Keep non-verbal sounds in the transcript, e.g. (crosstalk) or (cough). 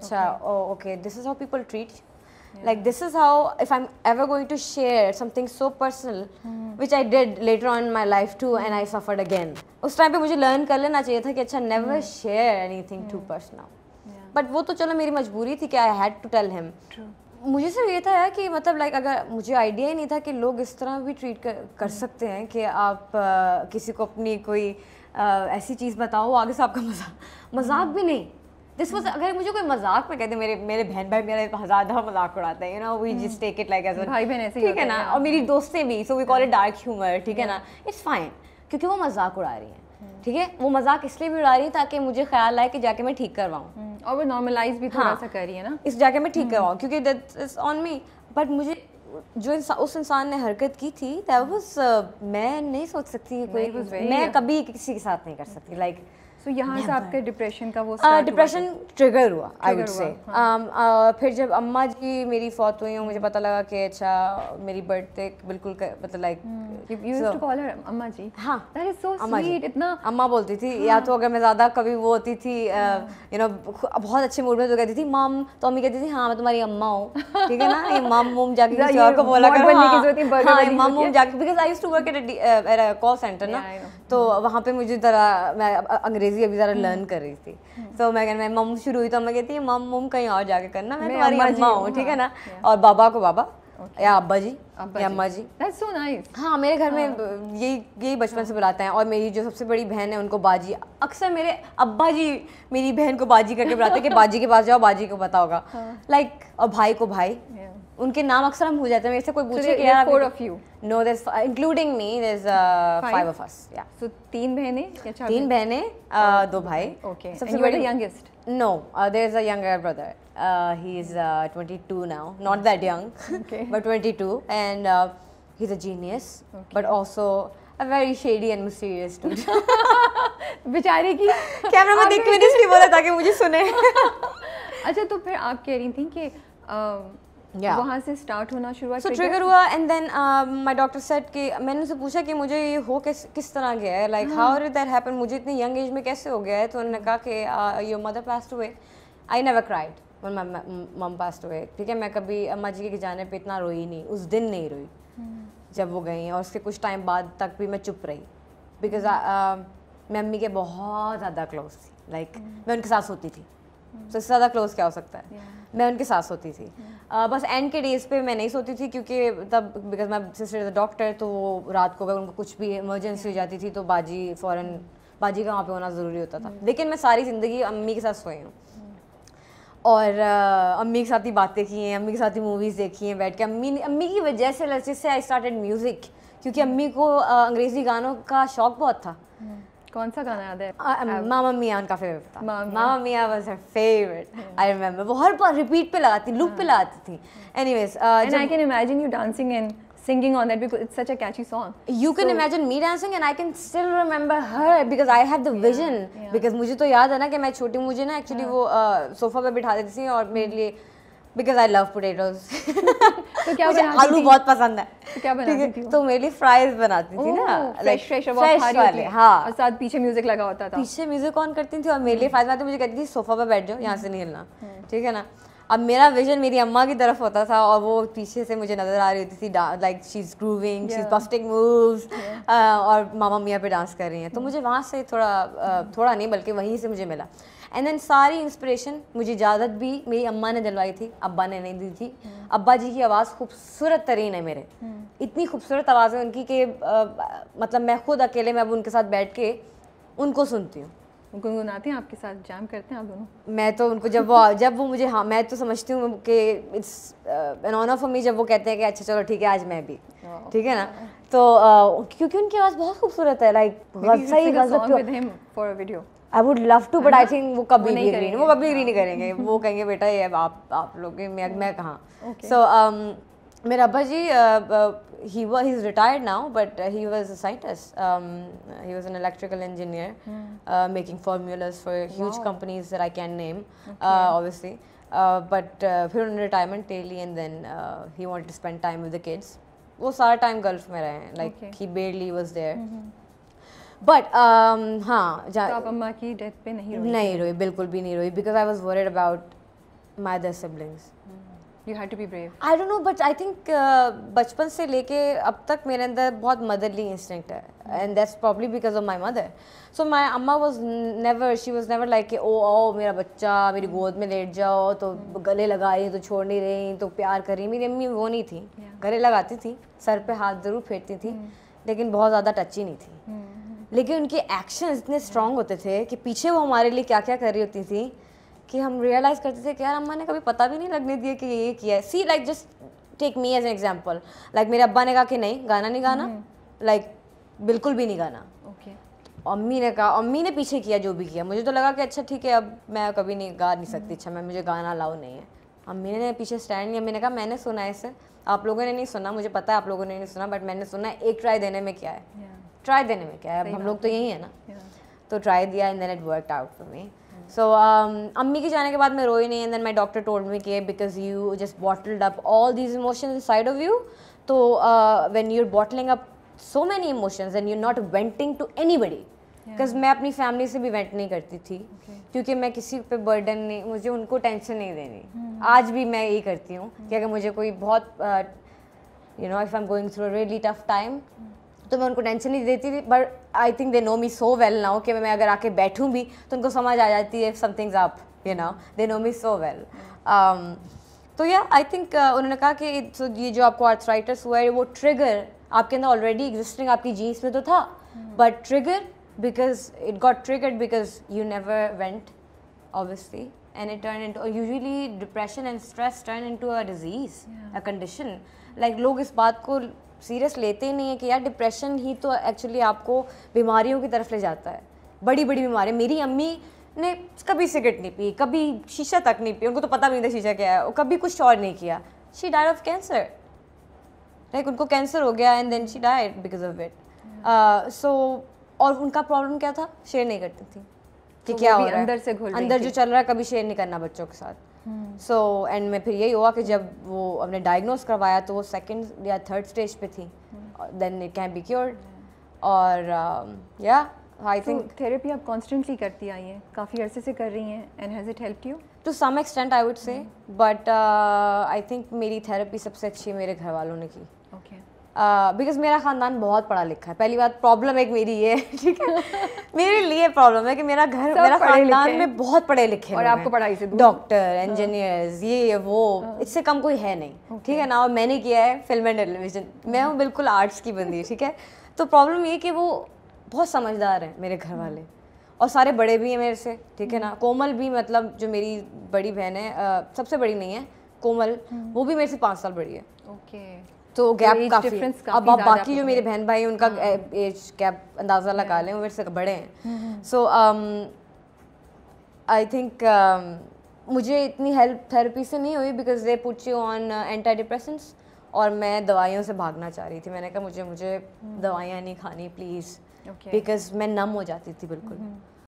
अच्छा okay this is how people treat like this is how if I am ever going to share something so personal which I did later on in life too and I suffered again उस time पे मुझे learn कर लेना चाहिए था कि अच्छा never share anything too personal but वो तो चलो मेरी मजबूरी थी कि I had to tell him मुझे सिर्फ ये था कि मतलब लाइक अगर मुझे आइडिया ही नहीं था कि लोग इस तरह भी ट्रीट कर, कर hmm. सकते हैं कि आप आ, किसी को अपनी कोई आ, ऐसी चीज़ बताओ आगे से आपका मजाक मजाक hmm. भी नहीं दिस वाज अगर मुझे कोई मजाक में कहते मेरे मेरे बहन भाई मेरा हजार दफा मजाक उड़ाते हैं you know we just take it like as भाई बहन ऐसे ठीक है ना और मेरी हाँ। दोस्तें भी so we call it dark humour ठीक है ना इट्स फाइन क्योंकि वो मजाक उड़ा रही हैं hmm. ठीक है वो मजाक इसलिए भी उड़ा रही है ताकि मुझे ख्याल आए कि जाके मैं ठीक करवाऊँ hmm, और वो नॉर्मलाइज भी थोड़ा हाँ। सा कर रही है ना इस जाके मैं ठीक hmm. करवाऊँ क्योंकि that is on me but मुझे जो इंसा, उस इंसान ने हरकत की थी दैट वाज uh, मैं नहीं सोच सकती कोई मैं कभी किसी के साथ नहीं कर सकती लाइक like, सो यहाँ से आपके डिप्रेशन का वो डिप्रेशन uh, ट्रिगर हुआ आई वुड से फिर जब अम्मा जी मेरी फौत हुई और मुझे पता लगा कि अच्छा मेरी बर्थडे बिल्कुल मतलब like you to call her अम्मा जी हाँ दैट इज सो स्वीट इतना अम्मा बोलती थी हाँ. या तो अगर मैं ज़्यादा कभी वो होती थी यू uh, नो हाँ। बहुत अच्छे मूड में तो कहती थी मम तो अम्मी कहती थी हाँ मैं तुम्हारी अम्मा हूँ ठीक है ना ये मम मुम जाके (laughs) किसी और को बोला करो हाँ, हाँ, मम मुम जाके because I used to work at a call centre ना तो वहाँ पे मुझे ज़रा मैं अंग्रेजी अभी ज़रा लर्न कर रही थी तो मैं मैं मम शुरू हुई तो मैं कहती है मम मम कहीं और जाके करना मैं तुम्हारी अम्मा हूँ ठीक है ना और बाबा को बाबा या अब्बा जी या अम्मा जी That's so nice. हाँ मेरे घर में हाँ. यही यही बचपन से बुलाते हैं और मेरी जो सबसे बड़ी बहन है उनको बाजी अक्सर मेरे अब्बा जी मेरी बहन को बाजी करके बुलाते हैं कि बाजी के पास जाओ बाजी को पता होगा लाइक हाँ. और भाई को भाई उनके नाम अक्सर हम भूल जाते हैं मेरे कोई पूछे कि यार four of you know there including me there is five of us या सो तीन बहनें या चार तीन बहनें uh, दो भाई ओके सबसे बड़ी youngest no there is a younger brother he is 22 now not that young but 22 and he is a genius but also a very shady and mysterious dude. (laughs) बेचारे की कैमरा में देख के नहीं इसलिए बोला ताकि मुझे सुने (laughs) अच्छा तो फिर आप कह रही थी कि um, yeah. वहाँ से स्टार्ट होना शुरू हुआ ट्रिगर हुआ and then my doctor said कि मैंने उनसे पूछा कि मुझे ये हो किस किस तरह गया है like how did that happen मुझे इतनी यंग एज में कैसे हो गया है तो उन्होंने कहा कि योर मदर पास्ट हुए I never cried one mum passed हुए ठीक है मैं कभी अम्मा जी के जाने पर इतना रोई नहीं उस दिन नहीं रोई हम्म। जब वो गई और उसके कुछ टाइम बाद तक भी मैं चुप रही बिकॉज uh, um, मैं अम्मी के बहुत ज़्यादा क्लोज थी लाइक हम्म। मैं उनके साथ सोती थी तो इससे ज़्यादा क्लोज क्या हो सकता है yeah. मैं उनके साथ सोती थी yeah. uh, बस एंड के डेज पे मैं नहीं सोती थी क्योंकि तब because my sister is doctor तो वो रात को अगर उनको कुछ भी इमरजेंसी हो जाती थी तो बाजी फ़ौरन mm. बाजी का वहाँ पे होना ज़रूरी होता था mm. लेकिन मैं सारी ज़िंदगी अम्मी के साथ सोई हूँ mm. और uh, अम्मी के साथ ही बातें की हैं अम्मी के साथ ही मूवीज़ देखी हैं बैठ के अम्मी अम्मी की वजह से लर्चिस से आई स्टार्टेड म्यूज़िक क्योंकि अम्मी को अंग्रेज़ी गानों का शौक बहुत था कौन सा गाना याद है मामा मिया उनका फेवरेट था Mamma Mia was her favourite I remember वो हर बार रिपीट पे लगाती लूप पे लगाती थी anyways and I can imagine you dancing and singing on that because it's such a catchy song. You can so, imagine me dancing and I can still remember her because I had the yeah, vision. Yeah. Because मुझे तो याद है ना कि मैं छोटी मुझे ना actually yeah. वो सोफा पे बिठा देती थी और मेरे लिए बिकॉज आई लव पोटेटोज तो क्या मुझे आलू बहुत पसंद है तो क्या बनाती थी तो मेरे लिए फ्राइज बनाती थी ना फ्रेश फ्रेश और फ्रेश वाले हाँ और साथ पीछे म्यूजिक लगा होता था पीछे म्यूजिक ऑन करती थी और मेरे लिए फ्राइज हम्म। बनाती मुझे कहती थी सोफा पर बैठ जाओ यहाँ से हम्म। नहीं हिलना ठीक है ना अब मेरा विजन मेरी अम्मा की तरफ होता था और वो पीछे से मुझे नज़र आ रही होती थी like she is grooving she is busting moves और मामा मियाँ पे डांस कर रही हैं तो मुझे वहाँ से थोड़ा uh, थोड़ा नहीं बल्कि वहीं से मुझे मिला एंड देन सारी इंस्पिरेशन मुझे इजाज़त भी मेरी अम्मा ने दिलवाई थी अब्बा ने नहीं दी थी hmm. अब्बा जी की आवाज़ खूबसूरत तरीन है मेरे hmm. इतनी खूबसूरत आवाज़ है उनकी कि uh, मतलब मैं खुद अकेले मैं अब उनके साथ बैठ के उनको सुनती हूँ गुनगुनाते हैं आपके साथ जैम करते हैं आप दोनों मैं तो उनको जब वो जब वो मुझे हाँ मैं तो समझती हूँ कि it's an honour for me जब वो कहते हैं कि अच्छा चलो ठीक है आज मैं भी ठीक है ना तो uh, क्योंकि उनकी आवाज़ बहुत खूबसूरत है लाइक सही video I would love to but I think वो कभी नहीं करेंगे वो कभी नहीं करेंगे वो कहेंगे बेटा ये आप आप लोग मैं मैं कहाँ सो um, मेरा अब्बा जी ही वा he is retired now but he was a scientist he was an electrical engineer making formulas for huge companies that I can name obviously but फिर उन्होंने रिटायरमेंट ले ली and then he want to spend time with the kids वो सारा time Gulf में रहे हैं like he badly was there but हाँ तो आप अम्मा की डेथ पे नहीं रोई नहीं रोई बिल्कुल भी नहीं रोई because I was worried about my other siblings you had to be brave I don't know but I think बचपन से लेके अब तक मेरे अंदर बहुत मदरली इंस्टिंक्ट है and that's probably because of my mother so my अम्मा was never she was never like oh आओ मेरा बच्चा मेरी गोद में लेट जाओ तो गले लगा रही तो छोड़ नहीं रही तो प्यार कर रही मेरी अम्मी वो नहीं थी गले लगाती थी सर पे हाथ ज़रूर फेरती थी hmm. लेकिन बहुत ज़्यादा टच ही नहीं थी hmm. लेकिन उनके एक्शन इतने स्ट्रांग होते थे कि पीछे वो हमारे लिए क्या क्या कर रही होती थी कि हम रियलाइज़ करते थे कि यार अम्मा ने कभी पता भी नहीं लगने दिया कि ये किया है see like just take me as an example like मेरे अब्बा ने कहा कि नहीं गाना नहीं गाना लाइक हम्म। like, बिल्कुल भी नहीं गाना ओके अम्मी ने कहा अम्मी ने पीछे किया जो भी किया मुझे तो लगा कि अच्छा ठीक है अब मैं कभी नहीं गा नहीं सकती अच्छा मैं मुझे गाना अलाउ नहीं है अम्मी ने पीछे स्टैंड लिया ने कहा मैंने सुना है इसे आप लोगों ने नहीं सुना मुझे पता है आप लोगों ने नहीं सुना बट मैंने सुना एक ट्राई देने में क्या है ट्राई देने में क्या है अब हम लोग तो यही है ना तो ट्राई दिया in then it work out for me so um, अम्मी के जाने के बाद मैं रोई नहीं and then my doctor told me के because you just bottled up all these emotion side of you तो when you are bottling up so many emotions and you not venting to anybody because मैं अपनी family से भी went नहीं करती थी क्योंकि मैं किसी पे बर्डन नहीं मुझे उनको टेंशन नहीं देनी hmm. आज भी मैं यही करती हूँ hmm. कि अगर मुझे कोई बहुत you know if I am going through really tough time तो मैं उनको टेंशन नहीं देती थी but I think they know me so well now कि मैं अगर आके बैठूँ भी तो उनको समझ आ जाती है समथिंग्स आप you know they know me so well तो या आई थिंक उन्होंने कहा कि so ये जो आपको आर्थराइटस हुआ है वो ट्रिगर आपके अंदर ऑलरेडी एग्जिस्टिंग आपकी जीन्स में तो था but trigger because it got triggered because you never went obviously and it turn into usually depression and stress turn into a disease a condition like लोग इस बात को सीरियस लेते ही नहीं है कि यार डिप्रेशन ही तो एक्चुअली आपको बीमारियों की तरफ ले जाता है बड़ी बड़ी बीमारियाँ मेरी अम्मी ने कभी सिगरेट नहीं पी कभी शीशा तक नहीं पी उनको तो पता भी नहीं था शीशा क्या है और कभी कुछ और नहीं किया she died of cancer like उनको कैंसर हो गया and then she died because of it so और उनका प्रॉब्लम क्या था शेयर नहीं करती थी कि तो क्या हो रहा है अंदर से घुल अंदर जो चल रहा है कभी शेयर नहीं करना बच्चों के साथ सो hmm. एंड so, मैं फिर यही हुआ कि जब वो हमने डायग्नोस करवाया तो वो सेकेंड या थर्ड स्टेज पे थी then it can be cured और या आई थिंक थेरेपी आप कॉन्स्टेंटली करती आई हैं काफ़ी अरसे से कर रही हैं and has it help you to some extent I would say but I think मेरी थेरेपी सबसे अच्छी मेरे घर वालों ने की बिकॉज uh, मेरा ख़ानदान बहुत पढ़ा लिखा है पहली बात प्रॉब्लम एक मेरी ये है ठीक है (laughs) मेरे लिए प्रॉब्लम है कि मेरा घर मेरा ख़ानदान में बहुत पढ़े लिखे और आपको पढ़ाई से डॉक्टर इंजीनियर्स हाँ। ये वो हाँ। इससे कम कोई है नहीं ठीक है ना और मैंने किया है फिल्म एंड टेलीविजन मैं हूँ बिल्कुल आर्ट्स की बंदी ठीक है तो प्रॉब्लम ये कि वो बहुत समझदार है मेरे घर वाले और सारे बड़े भी हैं मेरे से ठीक है ना हाँ। कोमल भी मतलब जो मेरी बड़ी बहन है सबसे बड़ी नहीं है कोमल वो भी मेरे से पाँच साल बड़ी है ओके तो गैप काफी है। अब आप बाकी जो मेरे बहन भाई उनका एज गैप अंदाज़ा लगा हाँ। लें मेरे से बड़े हैं सो आई थिंक मुझे इतनी हेल्प थेरेपी से नहीं हुई because they put you on anti depressants और मैं दवाइयों से भागना चाह रही थी मैंने कहा मुझे मुझे हम्म। दवाइयाँ नहीं खानी प्लीज़ बिकॉज मैं नम हो जाती थी बिल्कुल हम्म, हम्म।